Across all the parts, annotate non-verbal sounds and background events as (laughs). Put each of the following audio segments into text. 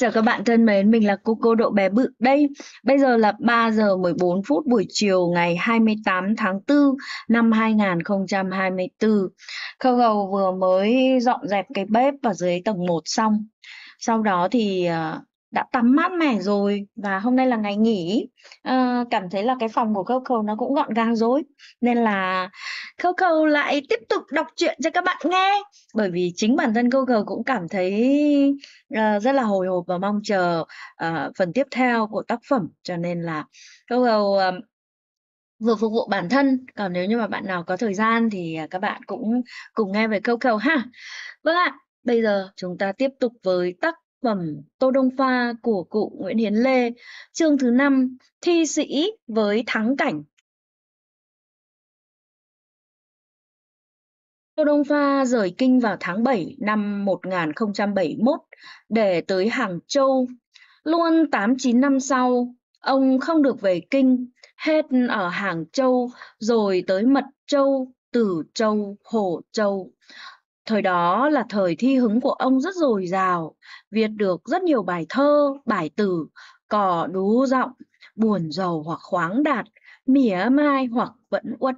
chào các bạn thân mến, mình là cô cô Độ Bé Bự đây. Bây giờ là 3 giờ 14 phút buổi chiều ngày 28 tháng 4 năm 2024. Khâu Gầu vừa mới dọn dẹp cái bếp ở dưới tầng 1 xong. Sau đó thì uh, đã tắm mát mẻ rồi và hôm nay là ngày nghỉ à, cảm thấy là cái phòng của Coco nó cũng gọn gàng rồi nên là Coco lại tiếp tục đọc truyện cho các bạn nghe bởi vì chính bản thân Coco cũng cảm thấy uh, rất là hồi hộp và mong chờ uh, phần tiếp theo của tác phẩm cho nên là Coco uh, vừa phục vụ bản thân còn nếu như mà bạn nào có thời gian thì à, các bạn cũng cùng nghe về Coco ha vâng ạ à, bây giờ chúng ta tiếp tục với tác phẩm Tô Đông Pha của cụ Nguyễn Hiến Lê, chương thứ 5, Thi sĩ với thắng cảnh. Tô Đông Pha rời Kinh vào tháng 7 năm 1071 để tới Hàng Châu. Luôn 8-9 năm sau, ông không được về Kinh, hết ở Hàng Châu rồi tới Mật Châu, Tử Châu, Hồ Châu. Thời đó là thời thi hứng của ông rất dồi dào, viết được rất nhiều bài thơ, bài từ cò đú giọng, buồn giàu hoặc khoáng đạt, mỉa mai hoặc vẫn uất.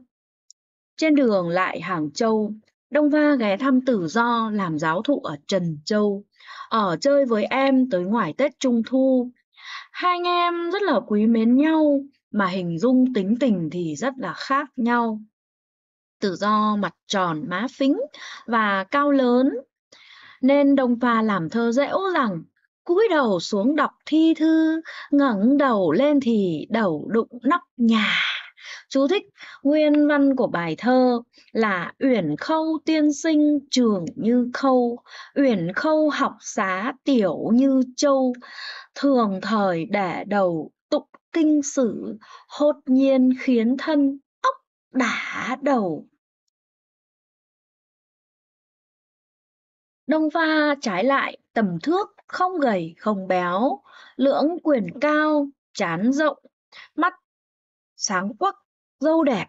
Trên đường lại Hàng Châu, Đông Va ghé thăm Tử Do làm giáo thụ ở Trần Châu, ở chơi với em tới ngoài Tết Trung Thu. Hai anh em rất là quý mến nhau, mà hình dung tính tình thì rất là khác nhau tự do mặt tròn má phính và cao lớn nên đồng pha làm thơ dễu rằng cúi đầu xuống đọc thi thư ngẩng đầu lên thì đầu đụng nóc nhà chú thích nguyên văn của bài thơ là uyển khâu tiên sinh trường như khâu uyển khâu học xá tiểu như châu thường thời để đầu tụng kinh sử hốt nhiên khiến thân ốc đả đầu Đông pha trái lại tầm thước, không gầy không béo, lưỡng quyền cao, chán rộng, mắt sáng quắc, dâu đẹp.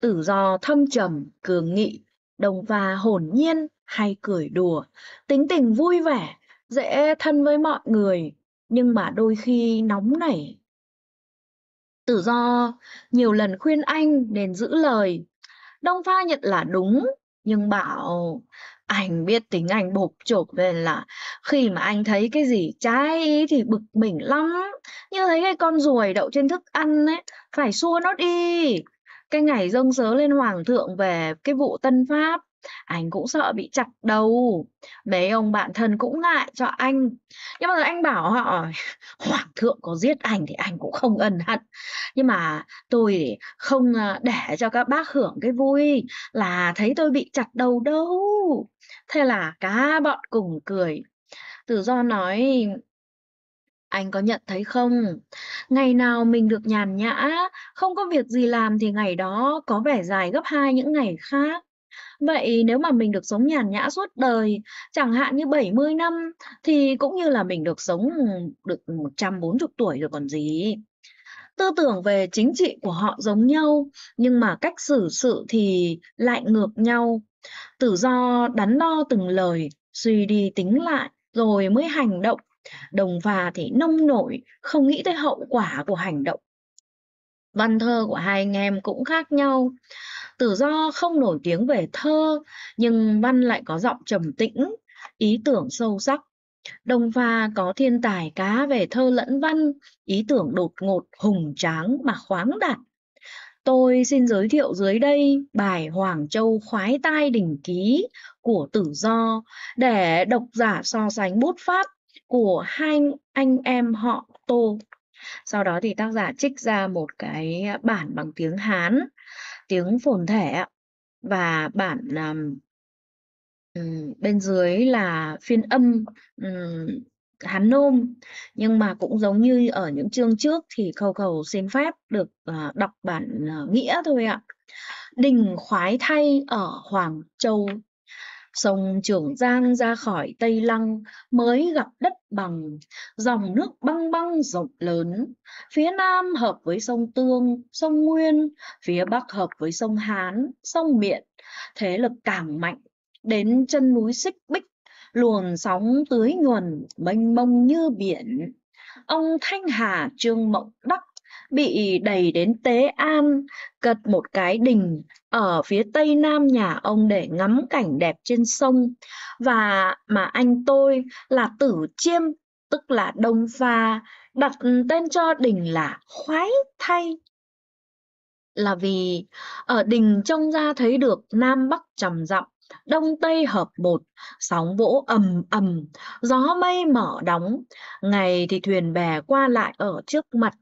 Tử do thâm trầm, cường nghị, đồng pha hồn nhiên hay cười đùa, tính tình vui vẻ, dễ thân với mọi người, nhưng mà đôi khi nóng nảy. Tử do nhiều lần khuyên anh nên giữ lời, Đông Pha nhận là đúng, nhưng bảo anh biết tính anh bộp chộp nên là khi mà anh thấy cái gì trái ý thì bực mình lắm như thấy cái con ruồi đậu trên thức ăn ấy phải xua nó đi cái ngày dâng sớ lên hoàng thượng về cái vụ tân pháp anh cũng sợ bị chặt đầu mấy ông bạn thân cũng ngại cho anh nhưng mà anh bảo họ hoàng thượng có giết anh thì anh cũng không ân hận nhưng mà tôi không ờ, để cho các bác hưởng cái vui là thấy tôi bị chặt đầu đâu Thế là cả bọn cùng cười. Tử Do nói, anh có nhận thấy không? Ngày nào mình được nhàn nhã, không có việc gì làm thì ngày đó có vẻ dài gấp hai những ngày khác. Vậy nếu mà mình được sống nhàn nhã suốt đời, chẳng hạn như 70 năm, thì cũng như là mình được sống được 140 tuổi rồi còn gì tư tưởng về chính trị của họ giống nhau nhưng mà cách xử sự thì lại ngược nhau tự do đắn đo từng lời suy đi tính lại rồi mới hành động đồng phà thì nông nổi không nghĩ tới hậu quả của hành động văn thơ của hai anh em cũng khác nhau tự do không nổi tiếng về thơ nhưng văn lại có giọng trầm tĩnh ý tưởng sâu sắc Đồng Pha có thiên tài cá về thơ lẫn văn, ý tưởng đột ngột, hùng tráng mà khoáng đạt. Tôi xin giới thiệu dưới đây bài Hoàng Châu Khoái Tai Đỉnh Ký của Tử Do để độc giả so sánh bút pháp của hai anh em họ Tô. Sau đó thì tác giả trích ra một cái bản bằng tiếng Hán, tiếng phồn thể và bản um, bên dưới là phiên âm, Hán Nôm, nhưng mà cũng giống như ở những chương trước thì Khầu Khầu xin phép được, ờ, đọc bản, ờ, nghĩa thôi ạ. "Đình khoái thay ở Hoàng Châu, sông Trường Giang ra khỏi Tây Lăng mới gặp đất bằng, dòng nước băng băng rộng lớn, phía Nam hợp với sông Tương, sông Nguyên, phía Bắc hợp với sông Hán, sông Miện, thế lực càng mạnh đến chân núi xích bích luồn sóng tưới nhuần mênh mông như biển ông thanh hà trương mộng đắc bị đẩy đến tế an cật một cái đình ở phía tây nam nhà ông để ngắm cảnh đẹp trên sông và mà anh tôi là tử chiêm tức là đông pha đặt tên cho đình là khoái thay là vì ở đình trông ra thấy được nam bắc trầm dặm Đông Tây hợp một, sóng vỗ ầm ầm, gió mây mở đóng. Ngày thì thuyền bè qua lại ở trước mặt,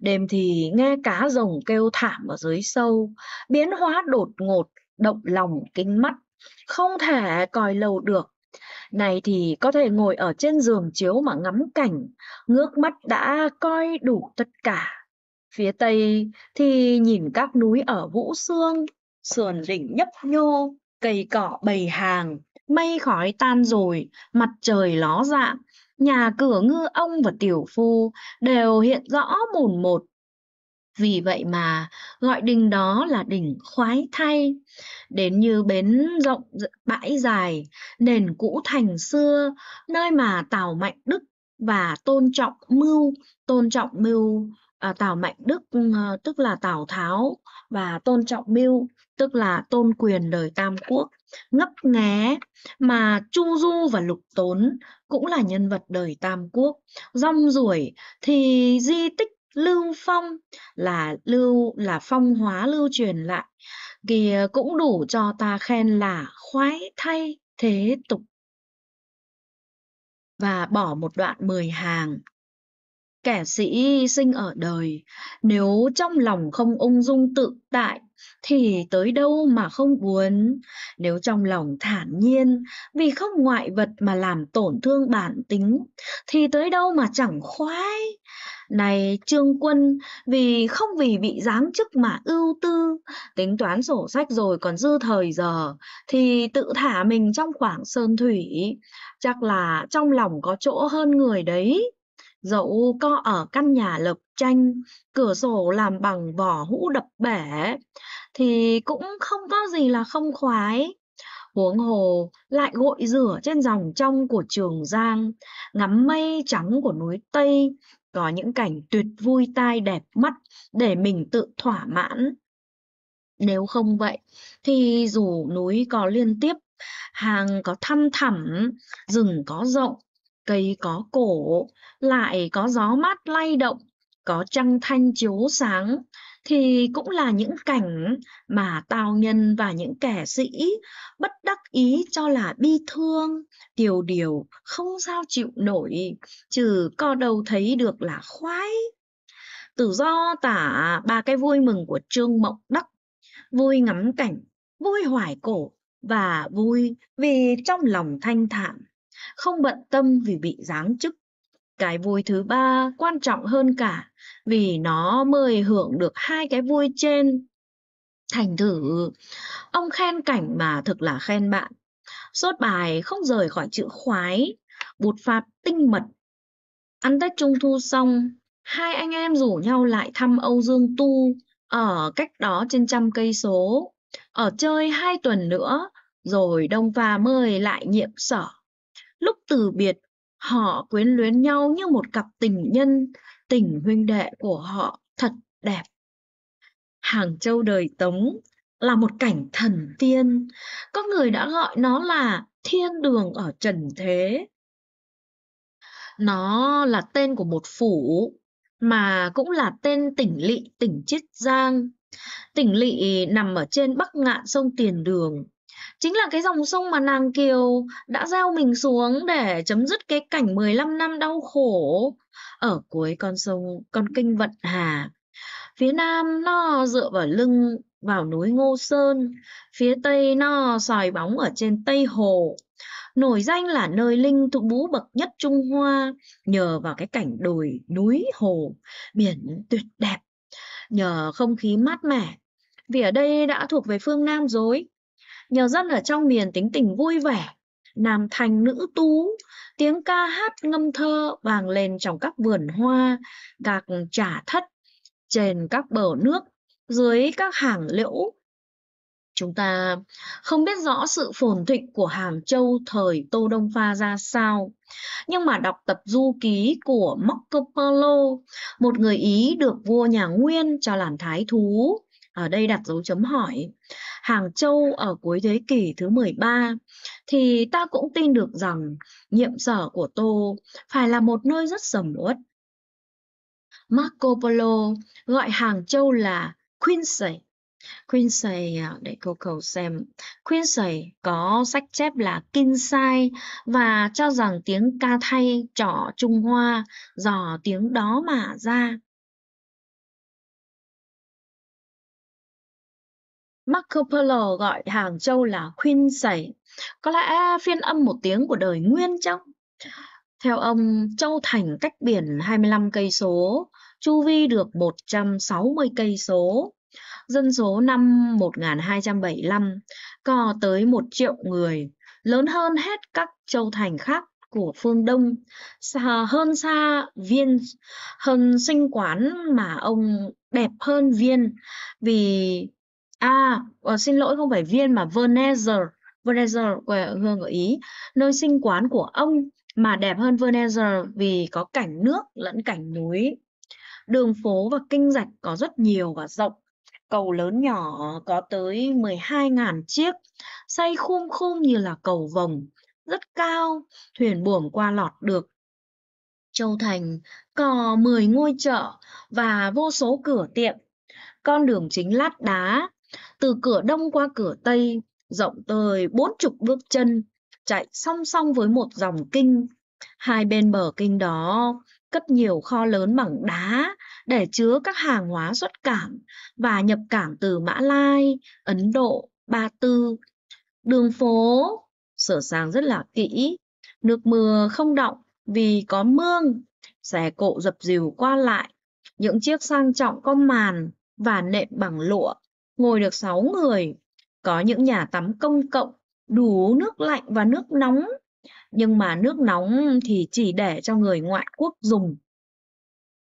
đêm thì nghe cá rồng kêu thảm ở dưới sâu. Biến hóa đột ngột, động lòng kính mắt, không thể coi lâu được. Này thì có thể ngồi ở trên giường chiếu mà ngắm cảnh, ngước mắt đã coi đủ tất cả. Phía Tây thì nhìn các núi ở Vũ xương sườn đỉnh nhấp nhô, cây cỏ bầy hàng, mây khói tan rồi, mặt trời ló dạng, nhà cửa ngư ông và tiểu phu đều hiện rõ mồn một. Vì vậy mà gọi đình đó là đỉnh khoái thay. Đến như bến rộng bãi dài, nền cũ thành xưa, nơi mà Tào Mạnh Đức và tôn trọng mưu, tôn trọng mưu à, Tào Mạnh Đức ừ, ờ, tức là Tào Tháo và Tôn Trọng Mưu tức là Tôn Quyền đời Tam Quốc ngấp nghé mà Chu Du và Lục Tốn cũng là nhân vật đời Tam Quốc rong ruổi thì di tích lưu phong là lưu là phong hóa lưu truyền lại kìa cũng đủ cho ta khen là khoái thay thế tục và bỏ một đoạn mười hàng kẻ sĩ sinh ở đời nếu trong lòng không ung dung tự tại thì tới đâu mà không buồn nếu trong lòng thản nhiên vì không ngoại vật mà làm tổn thương bản tính thì tới đâu mà chẳng khoái này trương quân vì không vì bị giáng chức mà ưu tư tính toán sổ sách rồi còn dư thời giờ thì tự thả mình trong khoảng sơn thủy chắc là trong lòng có chỗ hơn người đấy dẫu có ở căn nhà lợp tranh cửa sổ làm bằng vỏ hũ đập bể thì cũng không có gì là không khoái huống hồ lại gội rửa trên dòng trong của trường giang ngắm mây trắng của núi tây có những cảnh tuyệt vui tai đẹp mắt để mình tự thỏa mãn nếu không vậy thì dù núi có liên tiếp hàng có thăm thẳm rừng có rộng cây có cổ, lại có gió mát lay động, có trăng thanh chiếu sáng, thì cũng là những cảnh mà tào nhân và những kẻ sĩ bất đắc ý cho là bi thương, tiều điều không sao chịu nổi, trừ co đầu thấy được là khoái. tự do tả ba cái vui mừng của Trương Mộng Đắc, vui ngắm cảnh, vui hoài cổ và vui vì trong lòng thanh thản không bận tâm vì bị giáng chức. Cái vui thứ ba quan trọng hơn cả vì nó mời hưởng được hai cái vui trên. Thành thử, ông khen cảnh mà thực là khen bạn. Sốt bài không rời khỏi chữ khoái, bụt phạt tinh mật. Ăn Tết Trung Thu xong, hai anh em rủ nhau lại thăm Âu Dương Tu, ở cách đó trên trăm cây số. Ở chơi hai tuần nữa, rồi Đông Và mời lại nhiệm sở lúc từ biệt họ quyến luyến nhau như một cặp tình nhân tình huynh đệ của họ thật đẹp hàng châu đời tống là một cảnh thần tiên có người đã gọi nó là thiên đường ở trần thế nó là tên của một phủ mà cũng là tên tỉnh lỵ tỉnh chiết giang tỉnh lỵ nằm ở trên bắc ngạn sông tiền đường chính là cái dòng sông mà nàng Kiều đã gieo mình xuống để chấm dứt cái cảnh 15 năm đau khổ ở cuối con sông con kinh Vận Hà. Phía nam nó dựa vào lưng vào núi Ngô Sơn, phía tây nó sòi bóng ở trên Tây Hồ. Nổi danh là nơi linh thụ bú bậc nhất Trung Hoa nhờ vào cái cảnh đồi, núi, hồ, biển tuyệt đẹp, nhờ không khí mát mẻ. Vì ở đây đã thuộc về phương Nam rồi, nhờ dân ở trong miền tính tình vui vẻ nam thanh nữ tú tiếng ca hát ngâm thơ vàng lên trong các vườn hoa gạc trả thất trên các bờ nước dưới các hàng liễu chúng ta không biết rõ sự phồn thịnh của hàng châu thời tô đông pha ra sao nhưng mà đọc tập du ký của marco polo một người ý được vua nhà nguyên cho làm thái thú ở đây đặt dấu chấm hỏi Hàng Châu ở cuối thế kỷ thứ 13, thì ta cũng tin được rằng nhiệm sở của Tô phải là một nơi rất sầm uất. Marco Polo gọi Hàng Châu là Quincy. Quincy, à, để cô cầu xem, Quincy có sách chép là Kinsai và cho rằng tiếng ca thay trỏ Trung Hoa dò tiếng đó mà ra. Marco Polo gọi Hàng Châu là khuyên sẩy, có lẽ phiên âm một tiếng của đời Nguyên Châu. Theo ông, Châu Thành cách biển 25 cây số, chu vi được 160 cây số. Dân số năm 1275 có tới 1 triệu người, lớn hơn hết các châu thành khác của phương Đông, xa hơn xa Viên, hơn sinh quán mà ông đẹp hơn Viên vì À, ờ, xin lỗi không phải viên mà Venezer. Venezer của Hương gợi Ý. Nơi sinh quán của ông mà đẹp hơn Venezer vì có cảnh nước lẫn cảnh núi. Đường phố và kinh rạch có rất nhiều và rộng. Cầu lớn nhỏ có tới 12.000 chiếc, xây khung khung như là cầu vồng, rất cao, thuyền buồm qua lọt được. Châu Thành có 10 ngôi chợ và vô số cửa tiệm. Con đường chính lát đá, từ cửa đông qua cửa tây, rộng tới bốn chục bước chân, chạy song song với một dòng kinh. Hai bên bờ kinh đó cất nhiều kho lớn bằng đá để chứa các hàng hóa xuất cảng và nhập cảng từ Mã Lai, Ấn Độ, Ba Tư. Đường phố sửa sang rất là kỹ, nước mưa không động vì có mương, xe cộ dập dìu qua lại, những chiếc sang trọng có màn và nệm bằng lụa ngồi được 6 người. Có những nhà tắm công cộng đủ nước lạnh và nước nóng, nhưng mà nước nóng thì chỉ để cho người ngoại quốc dùng.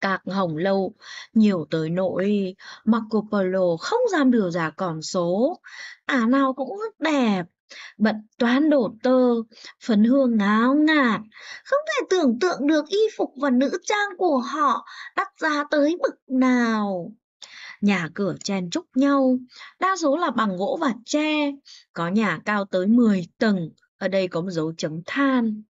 Các hồng lâu nhiều tới nỗi Marco Polo không dám đưa ra còn số, à nào cũng rất đẹp, bận toán đổ tơ, phấn hương ngáo ngạt, không thể tưởng tượng được y phục và nữ trang của họ đắt giá tới bực nào nhà cửa chen chúc nhau, đa số là bằng gỗ và tre, có nhà cao tới 10 tầng, ở đây có một dấu chấm than.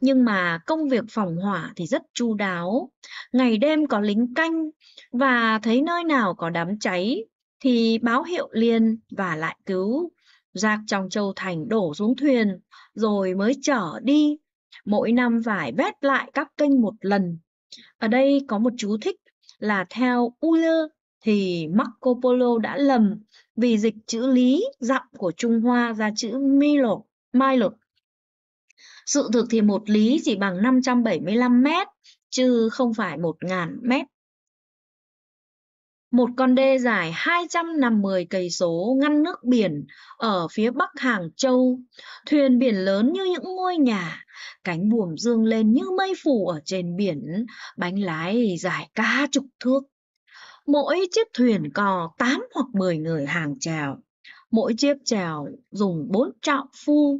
Nhưng mà công việc phòng hỏa thì rất chu đáo, ngày đêm có lính canh và thấy nơi nào có đám cháy thì báo hiệu liền và lại cứu. Rạc trong châu thành đổ xuống thuyền rồi mới chở đi. Mỗi năm vải vét lại các kênh một lần. Ở đây có một chú thích là theo Uller thì Marco Polo đã lầm vì dịch chữ lý dặm của Trung Hoa ra chữ Milo, Milo. Sự thực thì một lý chỉ bằng 575 mét, chứ không phải 1.000 mét. Một con đê dài 250 cây số ngăn nước biển ở phía bắc Hàng Châu, thuyền biển lớn như những ngôi nhà, cánh buồm dương lên như mây phủ ở trên biển, bánh lái dài cả chục thước. Mỗi chiếc thuyền cò 8 hoặc 10 người hàng chèo. Mỗi chiếc chèo dùng bốn trọng phu.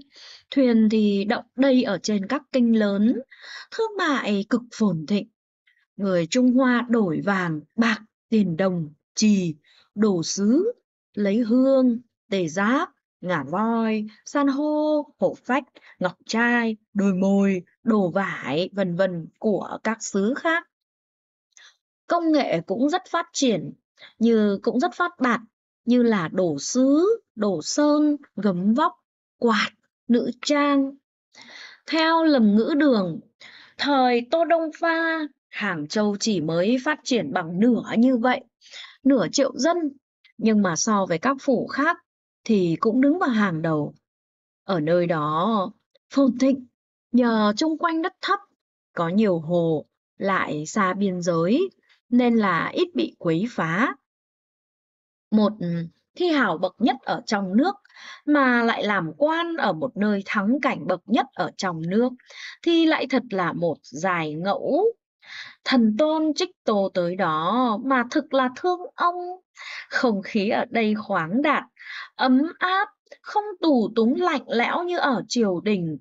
Thuyền thì động đây ở trên các kênh lớn, thương mại cực phồn thịnh. Người Trung Hoa đổi vàng, bạc, tiền đồng, trì, đồ sứ, lấy hương, tề giáp, ngả voi, san hô, hổ phách, ngọc trai, đồi mồi, đồ vải, vân vân của các xứ khác công nghệ cũng rất phát triển như cũng rất phát đạt như là đổ sứ đổ sơn gấm vóc quạt nữ trang theo lầm ngữ đường thời tô đông pha hàng châu chỉ mới phát triển bằng nửa như vậy nửa triệu dân nhưng mà so với các phủ khác thì cũng đứng vào hàng đầu ở nơi đó phồn thịnh nhờ chung quanh đất thấp có nhiều hồ lại xa biên giới nên là ít bị quấy phá. Một ừ, thi hào bậc nhất ở trong nước mà lại làm quan ở một nơi thắng cảnh bậc nhất ở trong nước thì lại thật là một dài ngẫu. Thần tôn trích tô tới đó mà thực là thương ông. Không khí ở đây khoáng đạt, ấm áp, không tù túng lạnh lẽo như ở triều đình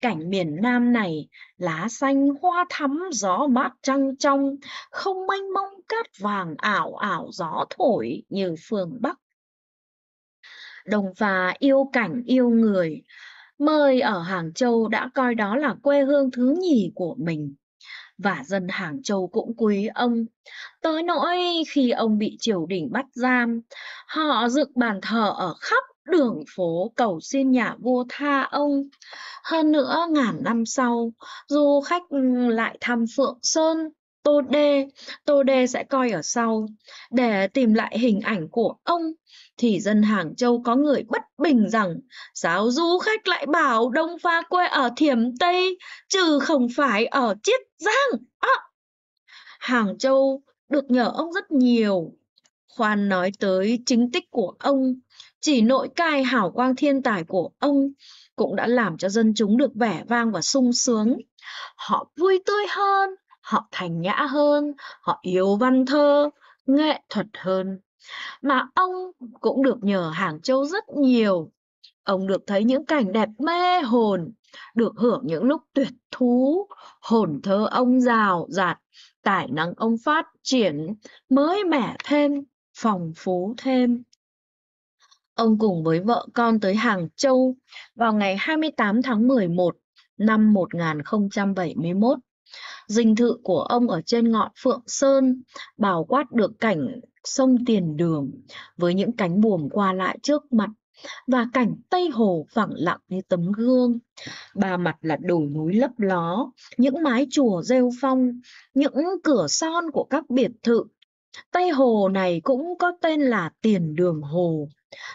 Cảnh miền Nam này, lá xanh hoa thắm gió mát trăng trong, không mênh mông cát vàng ảo ảo gió thổi như phường Bắc. Đồng và yêu cảnh yêu người, mời ở Hàng Châu đã coi đó là quê hương thứ nhì của mình. Và dân Hàng Châu cũng quý ông. Tới nỗi khi ông bị triều đình bắt giam, họ dựng bàn thờ ở khắp đường phố cầu xin nhà vua tha ông. Hơn nữa ngàn năm sau, du khách ừ, lại thăm Phượng Sơn, Tô Đê, Tô Đê sẽ coi ở sau. Để tìm lại hình ảnh của ông, thì dân Hàng Châu có người bất bình rằng sao du khách lại bảo Đông Pha quê ở Thiểm Tây, chứ không phải ở Chiết Giang. À, Hàng Châu được nhờ ông rất nhiều. Khoan nói tới chính tích của ông chỉ nội cai hảo quang thiên tài của ông cũng đã làm cho dân chúng được vẻ vang và sung sướng. Họ vui tươi hơn, họ thành nhã hơn, họ yêu văn thơ, nghệ thuật hơn. Mà ông cũng được nhờ Hàng Châu rất nhiều. Ông được thấy những cảnh đẹp mê hồn, được hưởng những lúc tuyệt thú, hồn thơ ông rào rạt, tài năng ông phát triển, mới mẻ thêm, phong phú thêm. Ông cùng với vợ con tới Hàng Châu vào ngày 28 tháng 11 năm 1071. Dinh thự của ông ở trên ngọn Phượng Sơn bao quát được cảnh sông Tiền Đường với những cánh buồm qua lại trước mặt và cảnh Tây Hồ phẳng lặng như tấm gương. Ba mặt là đồi núi lấp ló, những mái chùa rêu phong, những cửa son của các biệt thự Tây Hồ này cũng có tên là Tiền Đường Hồ,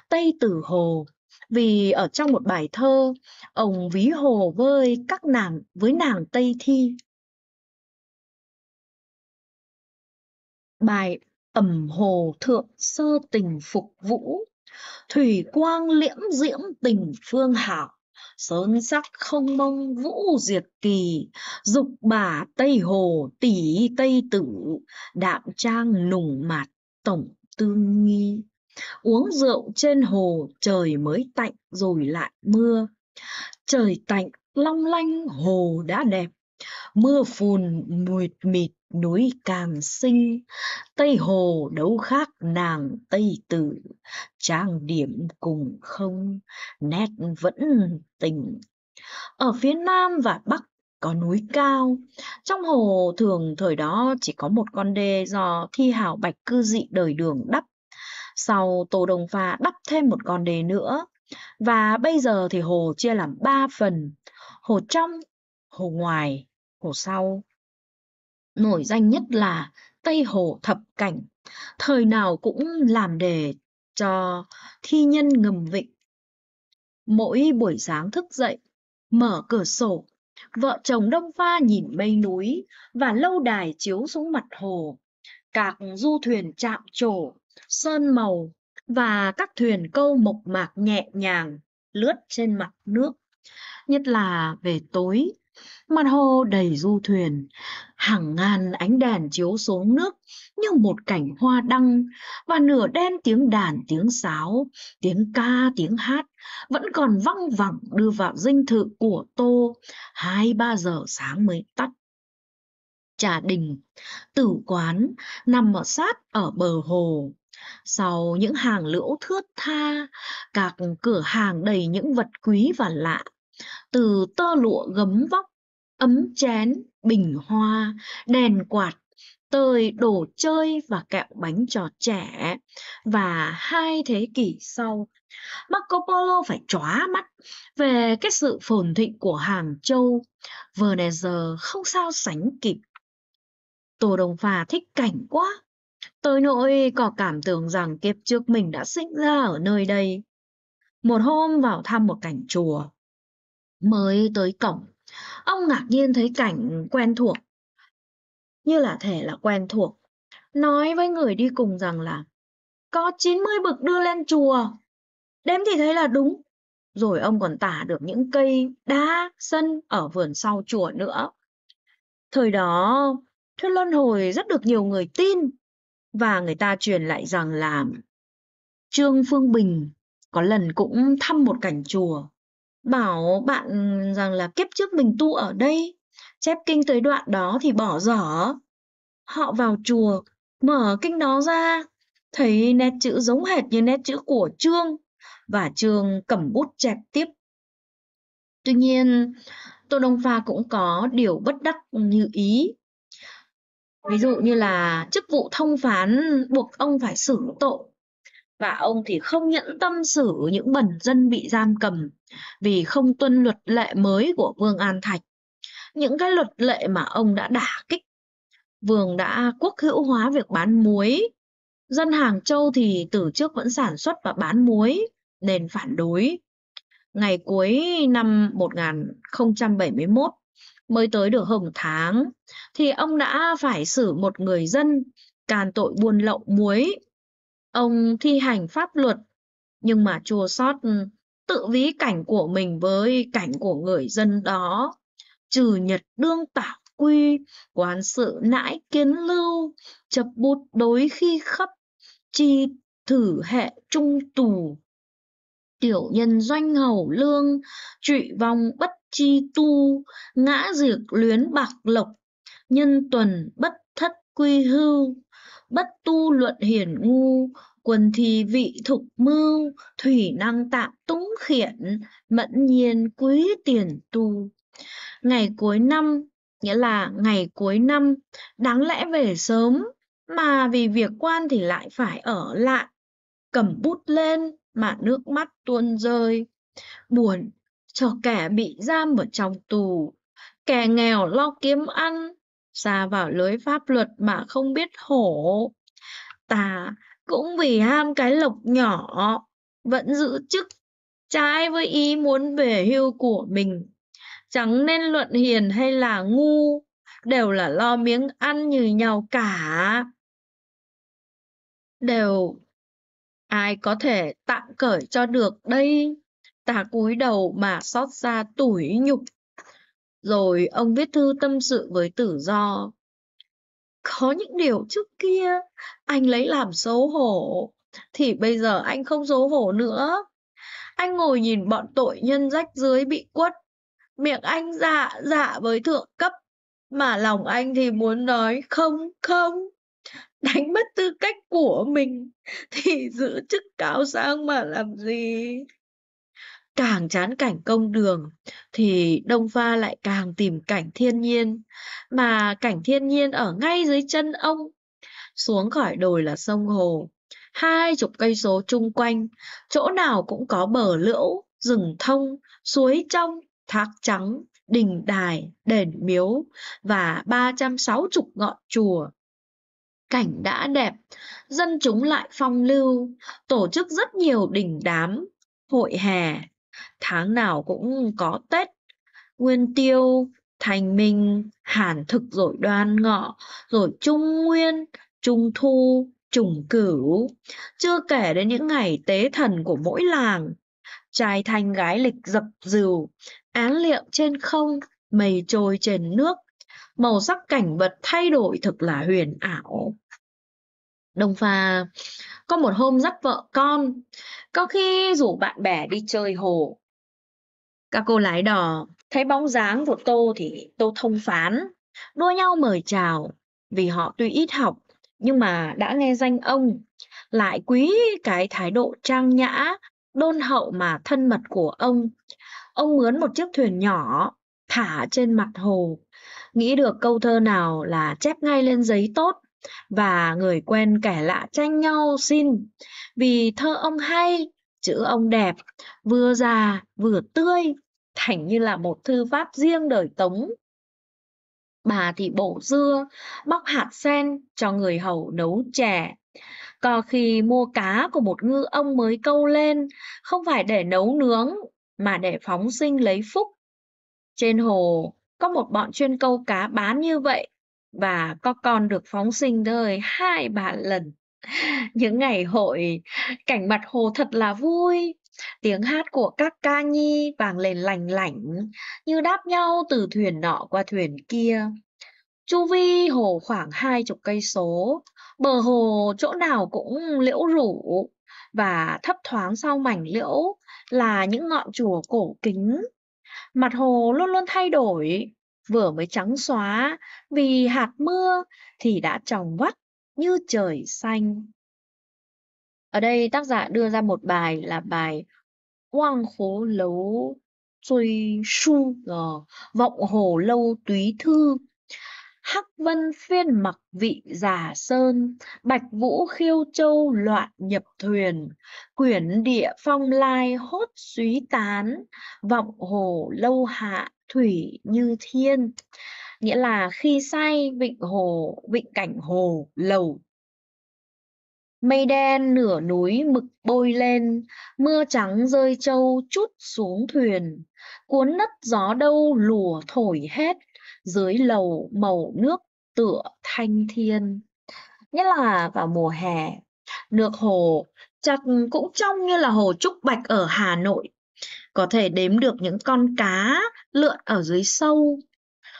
Tây Tử Hồ, vì ở trong một bài thơ, ông ví hồ với các nàng với nàng Tây Thi. Bài Ẩm Hồ Thượng Sơ Tình Phục Vũ Thủy Quang Liễm Diễm Tình Phương Hảo Sơn sắc không mong vũ diệt kỳ, dục bà Tây Hồ tỷ Tây Tử, đạm trang nùng mạt tổng tư nghi. Uống rượu trên hồ trời mới tạnh rồi lại mưa. Trời tạnh long lanh hồ đã đẹp mưa phùn mịt mịt núi càng xinh tây hồ đấu khác nàng tây tử trang điểm cùng không nét vẫn tình ở phía nam và bắc có núi cao trong hồ thường thời đó chỉ có một con đê do thi hào bạch cư dị đời đường đắp sau tổ đồng pha đắp thêm một con đê nữa và bây giờ thì hồ chia làm ba phần hồ trong hồ ngoài của sau. Nổi danh nhất là Tây Hồ Thập Cảnh, thời nào cũng làm đề cho thi nhân ngầm vịnh. Mỗi buổi sáng thức dậy, mở cửa sổ, vợ chồng đông pha nhìn mây núi và lâu đài chiếu xuống mặt hồ, các du thuyền chạm trổ, sơn màu và các thuyền câu mộc mạc nhẹ nhàng lướt trên mặt nước. Nhất là về tối, Mặt hồ đầy du thuyền, hàng ngàn ánh đèn chiếu xuống nước như một cảnh hoa đăng và nửa đêm tiếng đàn, tiếng sáo, tiếng ca, tiếng hát vẫn còn văng vẳng đưa vào dinh thự của Tô, hai ba giờ sáng mới tắt. Trà đình, tử quán nằm ở sát ở bờ hồ, sau những hàng liễu thướt tha, các cửa hàng đầy những vật quý và lạ từ tơ lụa gấm vóc, ấm chén, bình hoa, đèn quạt, tơi đồ chơi và kẹo bánh trò trẻ. Và hai thế kỷ sau, Marco Polo phải chóa mắt về cái sự phồn thịnh của Hàng Châu. Vừa nè giờ không sao sánh kịp. Tô đồng Phà thích cảnh quá. Tôi nội có cảm tưởng rằng kiếp trước mình đã sinh ra ở nơi đây. Một hôm vào thăm một cảnh chùa, mới tới cổng. Ông ngạc nhiên thấy cảnh quen thuộc, như là thể là quen thuộc. Nói với người đi cùng rằng là có 90 bực đưa lên chùa. Đếm thì thấy là đúng. Rồi ông còn tả được những cây đá sân ở vườn sau chùa nữa. Thời đó, thuyết luân hồi rất được nhiều người tin và người ta truyền lại rằng là Trương Phương Bình có lần cũng thăm một cảnh chùa bảo bạn rằng là kiếp trước mình tu ở đây chép kinh tới đoạn đó thì bỏ dở họ vào chùa mở kinh đó ra thấy nét chữ giống hệt như nét chữ của trương và trương cầm bút chép tiếp tuy nhiên tô đông pha cũng có điều bất đắc như ý ví dụ như là chức vụ thông phán buộc ông phải xử tội và ông thì không nhẫn tâm xử những bần dân bị giam cầm vì không tuân luật lệ mới của Vương An Thạch. Những cái luật lệ mà ông đã đả kích. Vương đã quốc hữu hóa việc bán muối. Dân Hàng Châu thì từ trước vẫn sản xuất và bán muối, nên phản đối. Ngày cuối năm 1071, mới tới được hơn tháng, thì ông đã phải xử một người dân càn tội buôn lậu muối Ông thi hành pháp luật, nhưng mà chua sót ừ, tự ví cảnh của mình với cảnh của người dân đó. Trừ nhật đương tảo quy, quán sự nãi kiến lưu, chập bút đối khi khấp, chi thử hệ trung tù. Tiểu nhân doanh hầu lương, trụy vong bất chi tu, ngã diệt luyến bạc lộc, nhân tuần bất quy hưu bất tu luận hiển ngu quần thì vị thục mưu thủy năng tạm túng khiển mẫn nhiên quý tiền tu ngày cuối năm nghĩa là ngày cuối năm đáng lẽ về sớm mà vì việc quan thì lại phải ở lại cầm bút lên mà nước mắt tuôn rơi buồn cho kẻ bị giam ở trong tù kẻ nghèo lo kiếm ăn xa vào lưới pháp luật mà không biết hổ. Ta cũng vì ham cái lộc nhỏ, vẫn giữ chức, trái với ý muốn về hưu của mình. Chẳng nên luận hiền hay là ngu, đều là lo miếng ăn như nhau cả. Đều ai có thể tặng cởi cho được đây ta cúi đầu mà xót xa tủi nhục rồi ông viết thư tâm sự với tử do. Có những điều trước kia anh lấy làm xấu hổ, thì bây giờ anh không xấu hổ nữa. Anh ngồi nhìn bọn tội nhân rách dưới bị quất, miệng anh dạ dạ với thượng cấp, mà lòng anh thì muốn nói không không. Đánh mất tư cách của mình thì giữ chức cáo sang mà làm gì? càng chán cảnh công đường thì Đông Pha lại càng tìm cảnh thiên nhiên, mà cảnh thiên nhiên ở ngay dưới chân ông. Xuống khỏi đồi là sông hồ, hai chục cây số chung quanh, chỗ nào cũng có bờ liễu, rừng thông, suối trong, thác trắng, đình đài, đền miếu và 360 ngọn chùa. Cảnh đã đẹp, dân chúng lại phong lưu, tổ chức rất nhiều đình đám, hội hè, tháng nào cũng có Tết. Nguyên tiêu thành minh, hàn thực rồi đoan ngọ, rồi trung nguyên, trung thu, trùng cửu. Chưa kể đến những ngày tế thần của mỗi làng. Trai thanh gái lịch dập dìu, án liệm trên không, mây trôi trên nước. Màu sắc cảnh vật thay đổi thực là huyền ảo. Đồng phà có một hôm dắt vợ con, có khi rủ bạn bè đi chơi hồ. Các cô lái đò thấy bóng dáng của Tô thì Tô thông phán, đua nhau mời chào, vì họ tuy ít học nhưng mà đã nghe danh ông, lại quý cái thái độ trang nhã, đôn hậu mà thân mật của ông. Ông mướn một chiếc thuyền nhỏ, thả trên mặt hồ, nghĩ được câu thơ nào là chép ngay lên giấy tốt và người quen kẻ lạ tranh nhau xin vì thơ ông hay chữ ông đẹp vừa già vừa tươi thành như là một thư pháp riêng đời tống bà thì bổ dưa bóc hạt sen cho người hầu nấu chè có khi mua cá của một ngư ông mới câu lên không phải để nấu nướng mà để phóng sinh lấy phúc trên hồ có một bọn chuyên câu cá bán như vậy và có con được phóng sinh tới hai ba lần. (laughs) Những ngày hội cảnh mặt hồ thật là vui, tiếng hát của các ca nhi vàng lên lành lảnh như đáp nhau từ thuyền nọ qua thuyền kia. Chu vi hồ khoảng hai chục cây số, bờ hồ chỗ nào cũng liễu rủ và thấp thoáng sau mảnh liễu là những ngọn chùa cổ kính. Mặt hồ luôn luôn thay đổi, vừa mới trắng xóa vì hạt mưa thì đã trong vắt như trời xanh. Ở đây tác giả đưa ra một bài là bài Quang khố lấu truy su gò, vọng hồ lâu túy thư. Hắc vân phiên mặc vị giả sơn, bạch vũ khiêu châu loạn nhập thuyền, quyển địa phong lai hốt suý tán, vọng hồ lâu hạ thủy như thiên nghĩa là khi say vịnh hồ vịnh cảnh hồ lầu mây đen nửa núi mực bôi lên mưa trắng rơi trâu chút xuống thuyền cuốn đất gió đâu lùa thổi hết dưới lầu màu nước tựa thanh thiên nhất là vào mùa hè nước hồ chắc cũng trong như là hồ trúc bạch ở hà nội có thể đếm được những con cá lượn ở dưới sâu.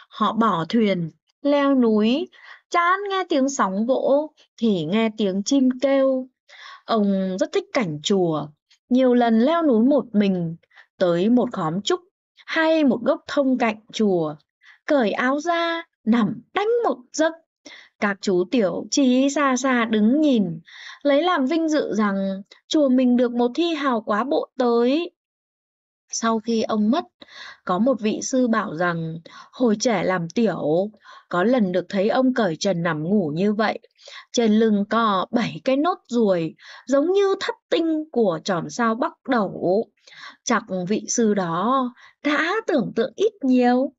Họ bỏ thuyền, leo núi, chán nghe tiếng sóng vỗ thì nghe tiếng chim kêu. Ông rất thích cảnh chùa, nhiều lần leo núi một mình, tới một khóm trúc hay một gốc thông cạnh chùa, cởi áo ra, nằm đánh một giấc. Các chú tiểu chỉ xa xa đứng nhìn, lấy làm vinh dự rằng chùa mình được một thi hào quá bộ tới. Sau khi ông mất, có một vị sư bảo rằng hồi trẻ làm tiểu, có lần được thấy ông cởi trần nằm ngủ như vậy. Trên lưng có bảy cái nốt ruồi, giống như thất tinh của tròm sao bắc đẩu. Chắc vị sư đó đã tưởng tượng ít nhiều.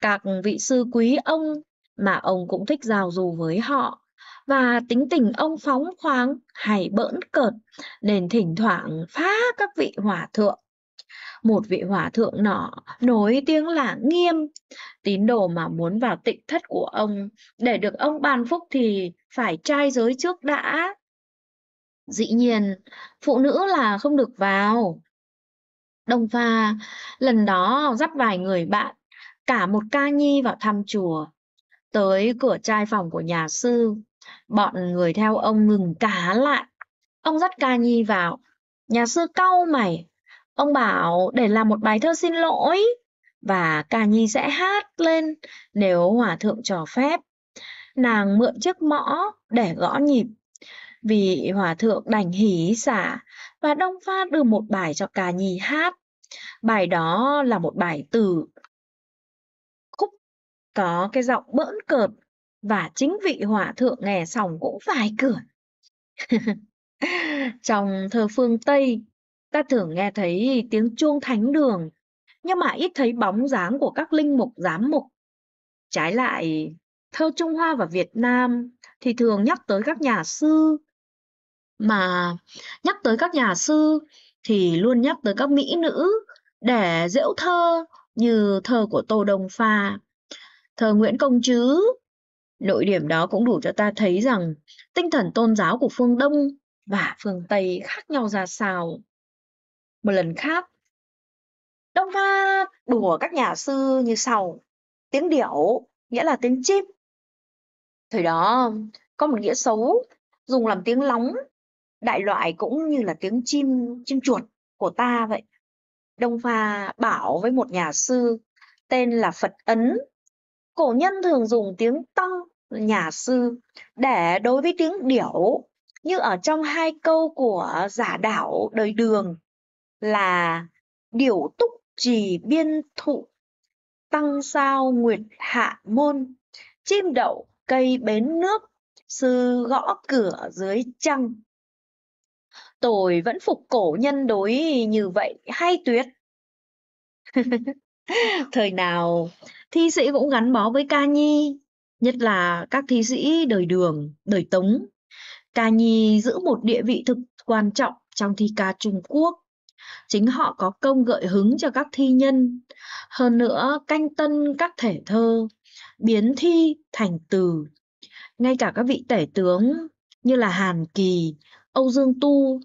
Các vị sư quý ông mà ông cũng thích giao du với họ và tính tình ông phóng khoáng hay bỡn cợt nên thỉnh thoảng phá các vị hòa thượng một vị hòa thượng nọ nổi tiếng là nghiêm tín đồ mà muốn vào tịnh thất của ông để được ông ban phúc thì phải trai giới trước đã dĩ nhiên phụ nữ là không được vào đông pha lần đó dắt vài người bạn cả một ca nhi vào thăm chùa tới cửa trai phòng của nhà sư bọn người theo ông ngừng cá lại ông dắt ca nhi vào nhà sư cau mày Ông bảo để làm một bài thơ xin lỗi và Ca Nhi sẽ hát lên nếu Hòa Thượng cho phép. Nàng mượn chiếc mõ để gõ nhịp. Vì Hòa Thượng đành hỉ xả và Đông Pha đưa một bài cho Ca Nhi hát. Bài đó là một bài từ khúc có cái giọng bỡn cợt và chính vị Hòa Thượng nghe xong cũng phải cười. (laughs) Trong thơ phương Tây ta thường nghe thấy tiếng chuông thánh đường, nhưng mà ít thấy bóng dáng của các linh mục giám mục. Trái lại, thơ Trung Hoa và Việt Nam thì thường nhắc tới các nhà sư, mà nhắc tới các nhà sư thì luôn nhắc tới các mỹ nữ để dễu thơ như thơ của Tô Đông Pha, thơ Nguyễn Công Trứ. Nội điểm đó cũng đủ cho ta thấy rằng tinh thần tôn giáo của phương Đông và phương Tây khác nhau ra sao một lần khác. Đông pha đùa các nhà sư như sau. Tiếng điểu, nghĩa là tiếng chim. Thời đó, có một nghĩa xấu, dùng làm tiếng lóng, đại loại cũng như là tiếng chim, chim chuột của ta vậy. Đông pha bảo với một nhà sư tên là Phật Ấn. Cổ nhân thường dùng tiếng tăng, nhà sư, để đối với tiếng điểu, như ở trong hai câu của giả đảo đời đường là điểu túc trì biên thụ tăng sao nguyệt hạ môn chim đậu cây bến nước sư gõ cửa dưới trăng tôi vẫn phục cổ nhân đối như vậy hay tuyệt (laughs) thời nào thi sĩ cũng gắn bó với ca nhi nhất là các thi sĩ đời đường đời tống ca nhi giữ một địa vị thực quan trọng trong thi ca trung quốc chính họ có công gợi hứng cho các thi nhân. Hơn nữa, canh tân các thể thơ, biến thi thành từ. Ngay cả các vị tể tướng như là Hàn Kỳ, Âu Dương Tu,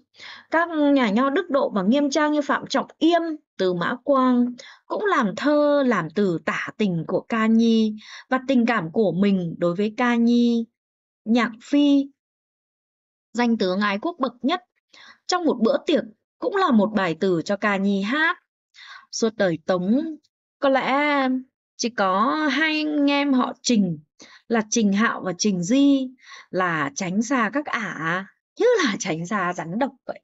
các nhà nho Đức Độ và nghiêm trang như Phạm Trọng Yêm, Từ Mã Quang cũng làm thơ, làm từ tả tình của ca nhi và tình cảm của mình đối với ca nhi. Nhạc Phi, danh tướng ái quốc bậc nhất, trong một bữa tiệc cũng là một bài từ cho ca nhi hát suốt đời tống có lẽ chỉ có hai anh em họ trình là trình hạo và trình di là tránh xa các ả như là tránh xa rắn độc vậy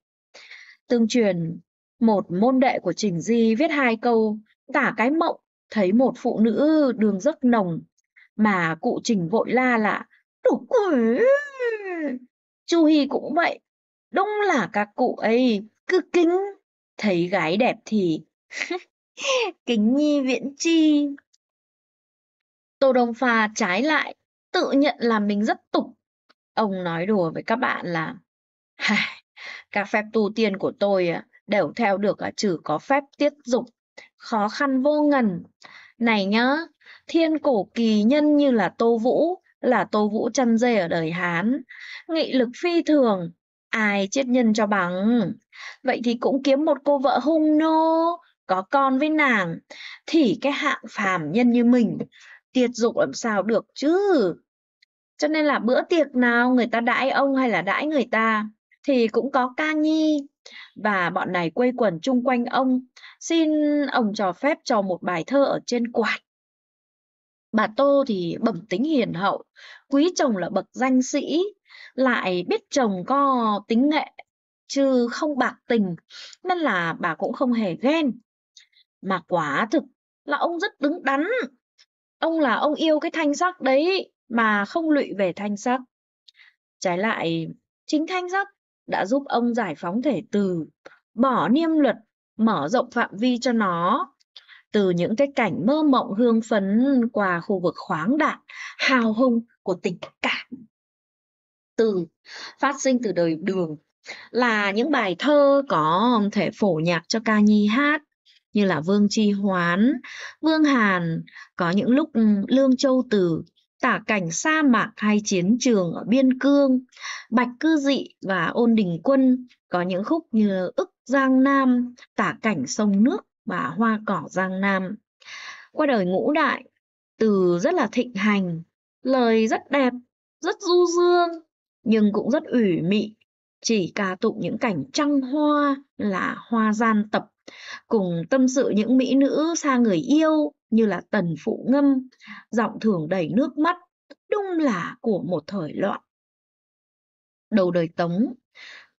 tương truyền một môn đệ của trình di viết hai câu tả cái mộng thấy một phụ nữ đường giấc nồng mà cụ trình vội la là đủ quỷ. chu hy cũng vậy đúng là các cụ ấy cứ kính thấy gái đẹp thì (laughs) kính nhi viễn chi tô đông pha trái lại tự nhận là mình rất tục ông nói đùa với các bạn là các phép tu tiên của tôi đều theo được trừ có phép tiết dục khó khăn vô ngần này nhá thiên cổ kỳ nhân như là tô vũ là tô vũ chăn dê ở đời hán nghị lực phi thường ai chết nhân cho bằng vậy thì cũng kiếm một cô vợ hung nô có con với nàng thì cái hạng phàm nhân như mình tiệt dục làm sao được chứ cho nên là bữa tiệc nào người ta đãi ông hay là đãi người ta thì cũng có ca nhi và bọn này quây quần chung quanh ông xin ông cho phép cho một bài thơ ở trên quạt bà tô thì bẩm tính hiền hậu quý chồng là bậc danh sĩ lại biết chồng có tính nghệ chứ không bạc tình nên là bà cũng không hề ghen mà quả thực là ông rất đứng đắn ông là ông yêu cái thanh sắc đấy mà không lụy về thanh sắc trái lại chính thanh sắc đã giúp ông giải phóng thể từ bỏ niêm luật mở rộng phạm vi cho nó từ những cái cảnh mơ mộng hương phấn qua khu vực khoáng đạt hào hùng của tình cảm từ phát sinh từ đời đường là những bài thơ có thể phổ nhạc cho ca nhi hát như là Vương Chi Hoán, Vương Hàn, có những lúc ừ, Lương Châu Từ tả cảnh sa mạc hay chiến trường ở biên cương, Bạch Cư Dị và Ôn Đình Quân có những khúc như ức Giang Nam, tả cảnh sông nước và hoa cỏ Giang Nam. Qua đời ngũ đại, từ rất là thịnh hành, lời rất đẹp, rất du dương, nhưng cũng rất ủy mị chỉ ca tụng những cảnh trăng hoa là hoa gian tập cùng tâm sự những mỹ nữ xa người yêu như là tần phụ ngâm giọng thường đầy nước mắt đúng là của một thời loạn đầu đời tống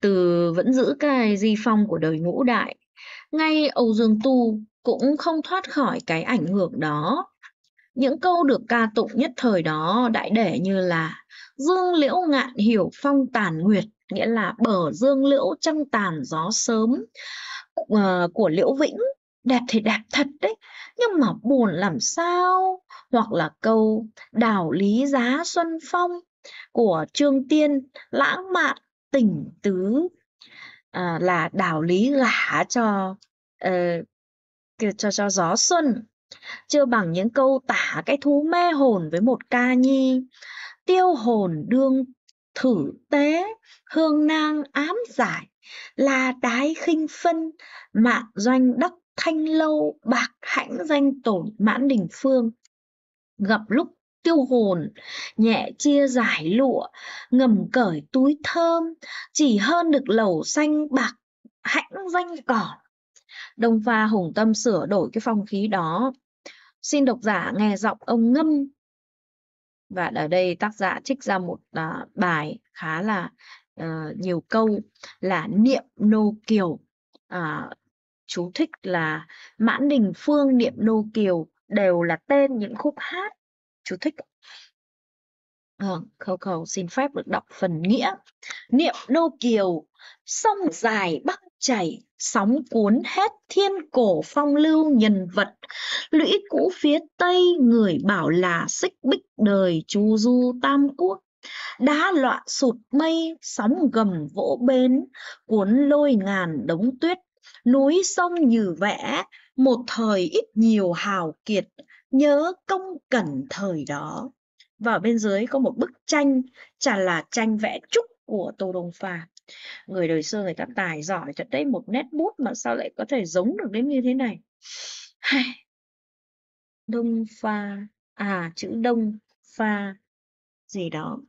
từ vẫn giữ cái di phong của đời ngũ đại ngay âu dương tu cũng không thoát khỏi cái ảnh hưởng đó những câu được ca tụng nhất thời đó đại để như là dương liễu ngạn hiểu phong tàn nguyệt nghĩa là bờ dương liễu trăng tàn gió sớm uh, của Liễu Vĩnh đẹp thì đẹp thật đấy nhưng mà buồn làm sao hoặc là câu đào lý giá xuân phong của Trương Tiên lãng mạn tình tứ à, là đào lý gả cho uh, cho cho gió xuân chưa bằng những câu tả cái thú mê hồn với một ca nhi tiêu hồn đương thử tế hương nang ám giải là đái khinh phân mạng doanh đắc thanh lâu bạc hãnh danh tổn mãn đình phương gặp lúc tiêu hồn nhẹ chia giải lụa ngầm cởi túi thơm chỉ hơn được lầu xanh bạc hãnh danh cỏ đông pha hùng tâm sửa đổi cái phong khí đó xin độc giả nghe giọng ông ngâm và ở đây tác giả trích ra một uh, bài khá là uh, nhiều câu là niệm nô kiều uh, chú thích là mãn đình phương niệm nô kiều đều là tên những khúc hát chú thích Ừ, khâu khâu xin phép được đọc phần nghĩa niệm nô kiều sông dài bắc chảy sóng cuốn hết thiên cổ phong lưu nhân vật lũy cũ phía tây người bảo là xích bích đời chu du tam quốc đá loạn sụt mây sóng gầm vỗ bến cuốn lôi ngàn đống tuyết núi sông như vẽ một thời ít nhiều hào kiệt nhớ công cẩn thời đó và bên dưới có một bức tranh chả là tranh vẽ trúc của tô đông phà người đời xưa người ta tài giỏi thật đấy một nét bút mà sao lại có thể giống được đến như thế này đông pha à chữ đông pha gì đó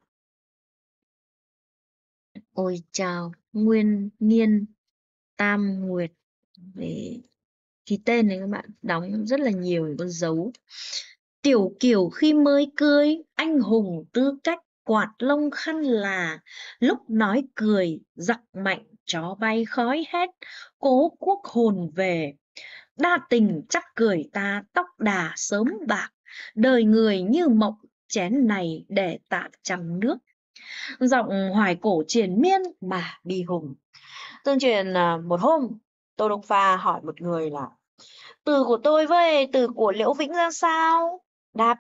ôi chào nguyên niên tam nguyệt về cái tên này các bạn đóng rất là nhiều con dấu tiểu kiểu khi mới cưới anh hùng tư cách quạt lông khăn là, lúc nói cười, giặc mạnh, chó bay khói hết cố quốc hồn về. Đa tình chắc cười ta tóc đà sớm bạc, đời người như mộng chén này để tạ trăm nước. Giọng hoài cổ triền miên mà bi hùng. Tương truyền à, một hôm, Tô Đông Pha hỏi một người là từ của tôi với từ của Liễu Vĩnh ra sao? Đáp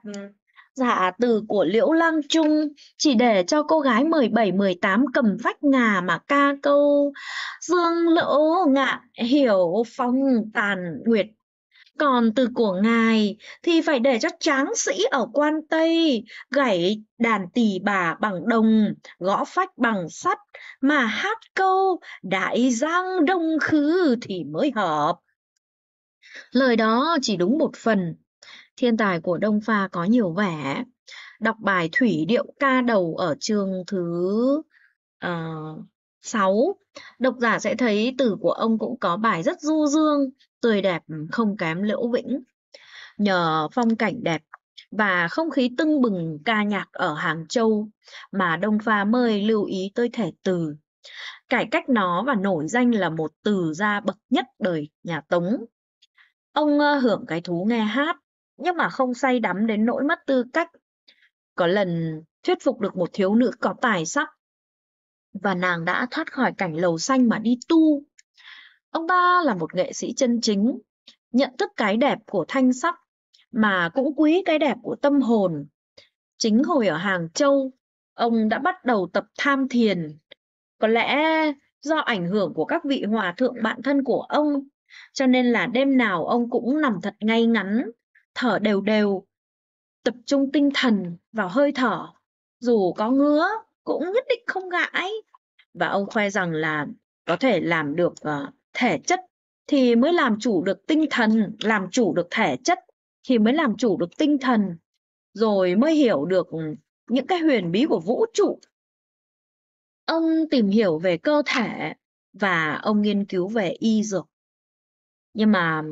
dạ từ của Liễu Lang Trung chỉ để cho cô gái 17-18 cầm vách ngà mà ca câu Dương lỗ ngạn hiểu phong tàn nguyệt. Còn từ của ngài thì phải để cho tráng sĩ ở quan Tây gảy đàn tỳ bà bằng đồng, gõ phách bằng sắt mà hát câu đại giang đông khứ thì mới hợp. Lời đó chỉ đúng một phần, thiên tài của Đông Pha có nhiều vẻ. Đọc bài Thủy Điệu Ca Đầu ở chương thứ ờ, uh, 6, độc giả sẽ thấy từ của ông cũng có bài rất du dương, tươi đẹp ừ, không kém Liễu Vĩnh. Nhờ phong cảnh đẹp và không khí tưng bừng ca nhạc ở Hàng Châu mà Đông Pha mời lưu ý tôi thể từ. Cải cách nó và nổi danh là một từ gia bậc nhất đời nhà Tống. Ông hưởng cái thú nghe hát, nhưng mà không say đắm đến nỗi mất tư cách. Có lần thuyết phục được một thiếu nữ có tài sắc và nàng đã thoát khỏi cảnh lầu xanh mà đi tu. Ông ba là một nghệ sĩ chân chính, nhận thức cái đẹp của thanh sắc mà cũng quý cái đẹp của tâm hồn. Chính hồi ở Hàng Châu, ông đã bắt đầu tập tham thiền. Có lẽ do ảnh hưởng của các vị hòa thượng bạn thân của ông, cho nên là đêm nào ông cũng nằm thật ngay ngắn, thở đều đều, tập trung tinh thần vào hơi thở, dù có ngứa cũng nhất định không gãi. Và ông khoe rằng là có thể làm được uh, thể chất thì mới làm chủ được tinh thần, làm chủ được thể chất thì mới làm chủ được tinh thần, rồi mới hiểu được những cái huyền bí của vũ trụ. Ông tìm hiểu về cơ thể và ông nghiên cứu về y dược. Nhưng mà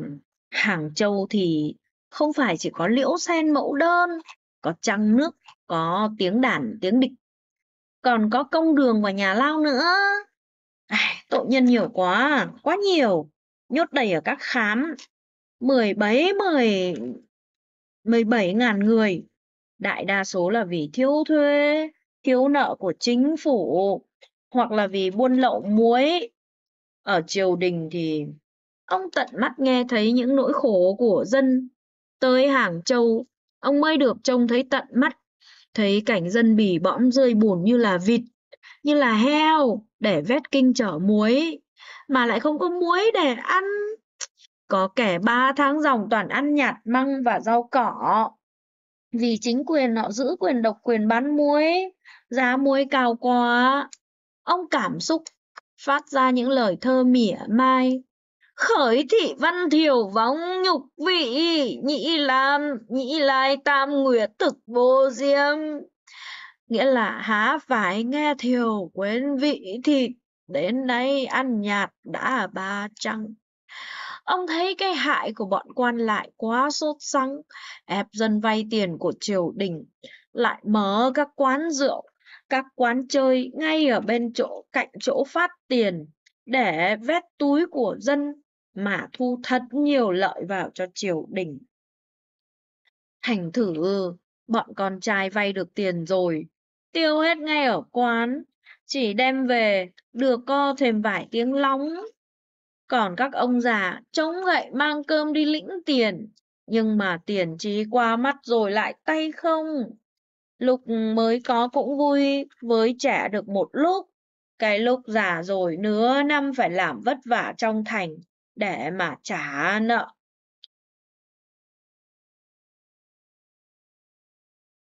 Hàng Châu thì không phải chỉ có liễu sen mẫu đơn có trăng nước có tiếng đàn tiếng địch còn có công đường và nhà lao nữa à, tội nhân nhiều quá quá nhiều nhốt đầy ở các khám mười bấy mười mười bảy ngàn người đại đa số là vì thiếu thuế thiếu nợ của chính phủ hoặc là vì buôn lậu muối ở triều đình thì ông tận mắt nghe thấy những nỗi khổ của dân Tới Hàng Châu, ông mới được trông thấy tận mắt, thấy cảnh dân bỉ bõm rơi bùn như là vịt, như là heo để vét kinh chở muối, mà lại không có muối để ăn. Có kẻ ba tháng dòng toàn ăn nhạt măng và rau cỏ. Vì chính quyền họ giữ quyền độc quyền bán muối, giá muối cao quá. Ông cảm xúc phát ra những lời thơ mỉa mai khởi thị văn thiểu vóng nhục vị nhĩ lam nhĩ lai tam nguyệt thực vô diêm nghĩa là há phải nghe thiểu quên vị thịt đến nay ăn nhạt đã ba trăng ông thấy cái hại của bọn quan lại quá sốt sắng ép dân vay tiền của triều đình lại mở các quán rượu các quán chơi ngay ở bên chỗ cạnh chỗ phát tiền để vét túi của dân mà thu thật nhiều lợi vào cho triều đình. Thành thử bọn con trai vay được tiền rồi, tiêu hết ngay ở quán, chỉ đem về được co thêm vài tiếng lóng. Còn các ông già chống gậy mang cơm đi lĩnh tiền, nhưng mà tiền trí qua mắt rồi lại tay không. Lúc mới có cũng vui với trẻ được một lúc, cái lúc già rồi nửa năm phải làm vất vả trong thành để mà trả nợ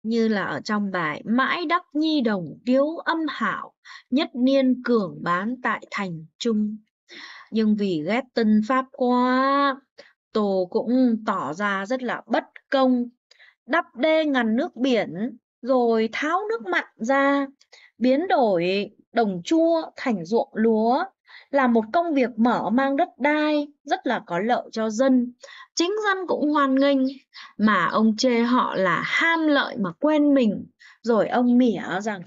như là ở trong bài mãi đắc nhi đồng tiếu âm hảo nhất niên cường bán tại thành trung nhưng vì ghét tân pháp quá tổ cũng tỏ ra rất là bất công, đắp đê ngăn nước biển, rồi tháo nước mặn ra, biến đổi đồng chua thành ruộng lúa, là một công việc mở mang đất đai rất là có lợi cho dân chính dân cũng hoan nghênh mà ông chê họ là ham lợi mà quên mình rồi ông mỉa rằng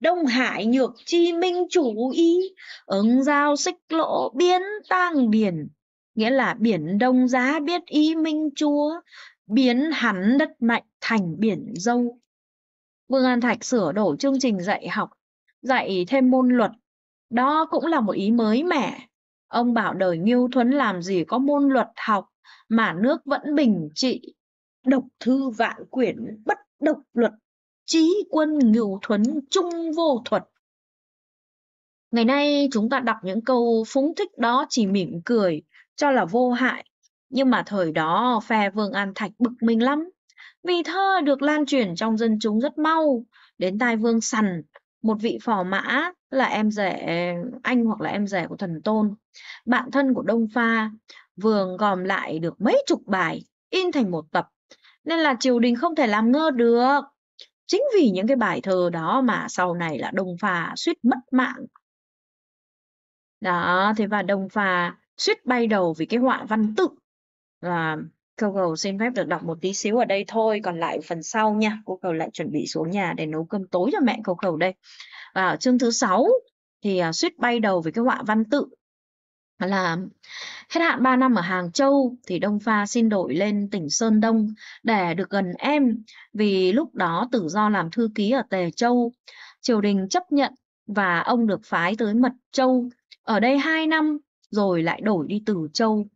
Đông Hải nhược chi minh chủ ý, ứng giao xích lỗ biến tang biển. Nghĩa là biển đông giá biết ý minh chúa, biến hắn đất mạnh thành biển dâu. Vương An Thạch sửa đổi chương trình dạy học, dạy thêm môn luật đó cũng là một ý mới mẻ. Ông bảo đời Ngưu Thuấn làm gì có môn luật học mà nước vẫn bình trị. Độc thư vạn quyển bất độc luật, trí quân Ngưu Thuấn trung vô thuật. Ngày nay chúng ta đọc những câu phúng thích đó chỉ mỉm cười, cho là vô hại. Nhưng mà thời đó phe Vương An Thạch bực mình lắm. Vì thơ được lan truyền trong dân chúng rất mau, đến tai Vương Sằn, một vị phò mã là em rể anh hoặc là em rể của thần tôn bạn thân của đông pha vừa gom lại được mấy chục bài in thành một tập nên là triều đình không thể làm ngơ được chính vì những cái bài thơ đó mà sau này là đông pha suýt mất mạng đó thế và đông pha suýt bay đầu vì cái họa văn tự và Cô cầu xin phép được đọc một tí xíu ở đây thôi, còn lại phần sau nha. Cô cầu lại chuẩn bị xuống nhà để nấu cơm tối cho mẹ cô cầu đây và chương thứ sáu thì uh, suýt bay đầu với cái họa văn tự là hết hạn 3 năm ở Hàng Châu thì Đông Pha xin đổi lên tỉnh Sơn Đông để được gần em vì lúc đó tự do làm thư ký ở Tề Châu. Triều đình chấp nhận và ông được phái tới Mật Châu. Ở đây 2 năm rồi lại đổi đi Từ Châu.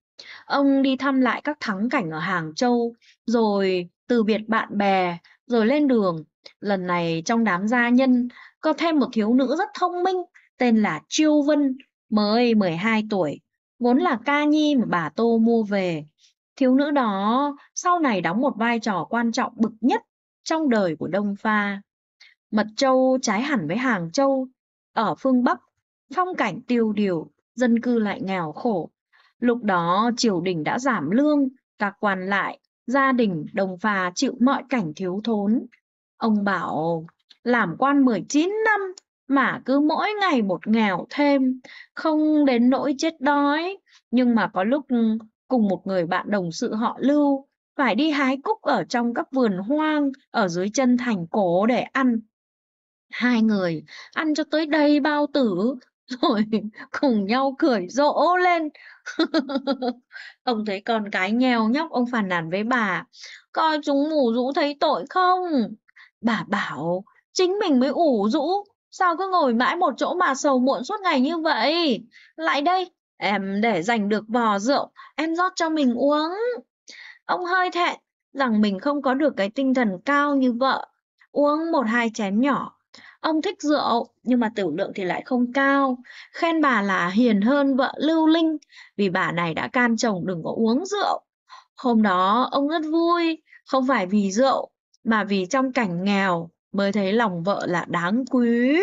Ông đi thăm lại các thắng cảnh ở Hàng Châu rồi từ biệt bạn bè rồi lên đường lần này trong đám gia nhân có thêm một thiếu nữ rất thông minh tên là Chiêu Vân, mới 12 tuổi, vốn là ca nhi mà bà Tô mua về. Thiếu nữ đó sau này đóng một vai trò quan trọng bậc nhất trong đời của Đông Pha. Mật Châu trái hẳn với Hàng Châu, ở phương Bắc, phong cảnh tiêu điều, dân cư lại nghèo khổ. Lúc đó triều đình đã giảm lương, các quan lại, gia đình đồng Pha chịu mọi cảnh thiếu thốn, Ông bảo làm quan 19 năm mà cứ mỗi ngày một nghèo thêm, không đến nỗi chết đói. Nhưng mà có lúc cùng một người bạn đồng sự họ lưu phải đi hái cúc ở trong các vườn hoang ở dưới chân thành cổ để ăn. Hai người ăn cho tới đây bao tử (laughs) rồi cùng nhau cười rỗ lên. (laughs) ông thấy con cái nghèo nhóc ông phàn nàn với bà, coi chúng mù rũ thấy tội không? Bà bảo, chính mình mới ủ rũ, sao cứ ngồi mãi một chỗ mà sầu muộn suốt ngày như vậy? Lại đây, em để giành được vò rượu, em rót cho mình uống. Ông hơi thẹn rằng mình không có được cái tinh thần cao như vợ, uống một hai chén nhỏ. Ông thích rượu, nhưng mà tiểu lượng thì lại không cao. Khen bà là hiền hơn vợ Lưu Linh, vì bà này đã can chồng đừng có uống rượu. Hôm đó ông rất vui, không phải vì rượu mà vì trong cảnh nghèo mới thấy lòng vợ là đáng quý.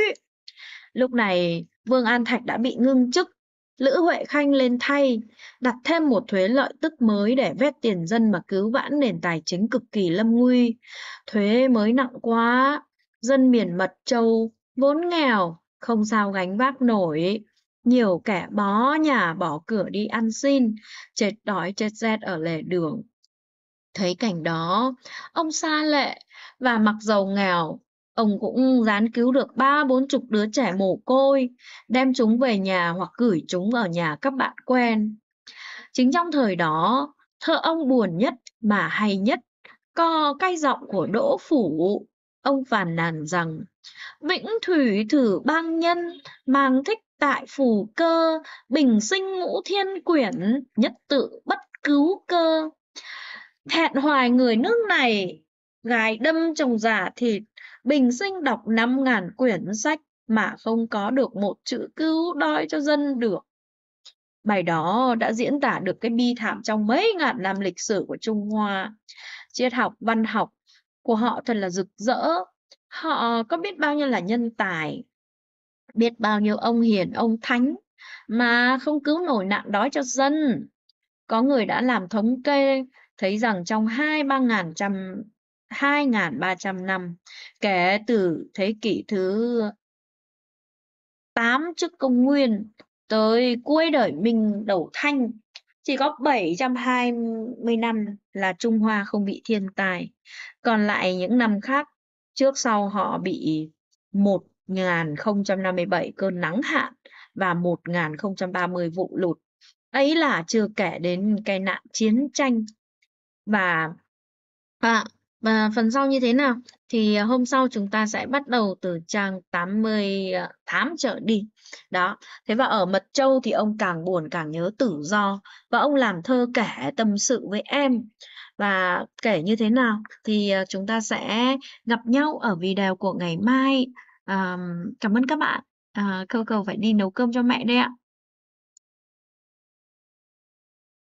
Lúc này, Vương An Thạch đã bị ngưng chức, Lữ Huệ Khanh lên thay, đặt thêm một thuế lợi tức mới để vét tiền dân mà cứu vãn nền tài chính cực kỳ lâm nguy. Thuế mới nặng quá, dân miền mật châu, vốn nghèo, không sao gánh vác nổi. Nhiều kẻ bó nhà bỏ cửa đi ăn xin, chết đói chết rét ở lề đường, thấy cảnh đó, ông xa lệ và mặc giàu nghèo, ông cũng dán cứu được ba bốn chục đứa trẻ mồ côi, đem chúng về nhà hoặc gửi chúng ở nhà các bạn quen. Chính trong thời đó, thơ ông buồn nhất mà hay nhất, co cay giọng của Đỗ Phủ. Ông phàn nàn rằng, vĩnh thủy thử bang nhân, mang thích tại phù cơ, bình sinh ngũ thiên quyển, nhất tự bất cứu cơ. Thẹn hoài người nước này, gái đâm chồng giả thịt, bình sinh đọc năm ngàn quyển sách mà không có được một chữ cứu đói cho dân được. Bài đó đã diễn tả được cái bi thảm trong mấy ngàn năm lịch sử của Trung Hoa. Triết học, văn học của họ thật là rực rỡ. Họ có biết bao nhiêu là nhân tài, biết bao nhiêu ông hiền, ông thánh mà không cứu nổi nạn đói cho dân. Có người đã làm thống kê thấy rằng trong hai ba ngàn trăm 2.300 năm kể từ thế kỷ thứ 8 trước công nguyên tới cuối đời Minh đầu Thanh chỉ có 720 năm là Trung Hoa không bị thiên tai. Còn lại những năm khác trước sau họ bị 1057 cơn nắng hạn và 1030 vụ lụt. Ấy là chưa kể đến cái nạn chiến tranh và và và phần sau như thế nào thì à, hôm sau chúng ta sẽ bắt đầu từ trang 88 à, trở đi đó thế và ở mật châu thì ông càng buồn càng nhớ tử do và ông làm thơ kể tâm sự với em và kể như thế nào thì à, chúng ta sẽ gặp nhau ở video của ngày mai à, cảm ơn các bạn à, câu cầu phải đi nấu cơm cho mẹ đây ạ